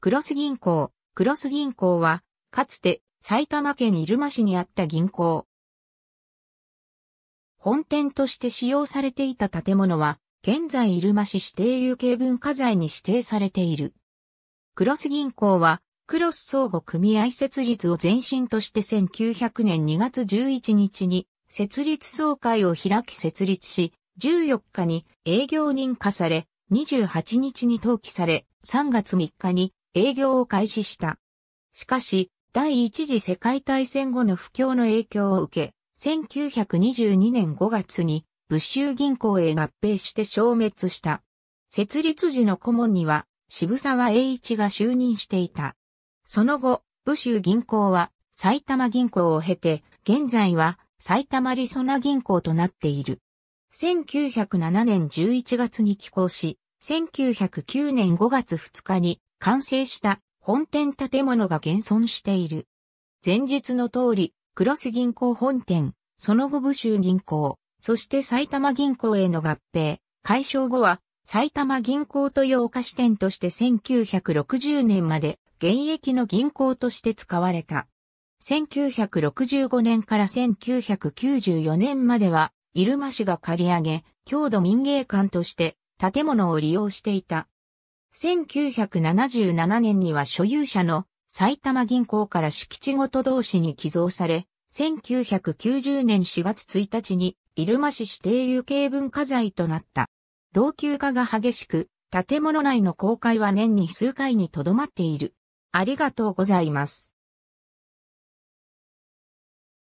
クロス銀行。クロス銀行は、かつて埼玉県入間市にあった銀行。本店として使用されていた建物は、現在入間市指定有形文化財に指定されている。クロス銀行は、クロス相互組合設立を前身として1900年2月11日に設立総会を開き設立し、14日に営業認可され、28日に登記され、3月3日に営業を開始した。しかし、第一次世界大戦後の不況の影響を受け、1922年5月に武州銀行へ合併して消滅した。設立時の顧問には渋沢栄一が就任していた。その後、武州銀行は埼玉銀行を経て、現在は埼玉リソな銀行となっている。1907年11月に寄港し、1909年5月2日に完成した本店建物が現存している。前述の通り、クロス銀行本店、その後武州銀行、そして埼玉銀行への合併、解消後は埼玉銀行というお菓子店として1960年まで現役の銀行として使われた。1965年から1994年までは、入間市が借り上げ、郷土民芸館として建物を利用していた。1977年には所有者の埼玉銀行から敷地ごと同士に寄贈され、1990年4月1日に入間市指定有形文化財となった。老朽化が激しく、建物内の公開は年に数回にとどまっている。ありがとうございます。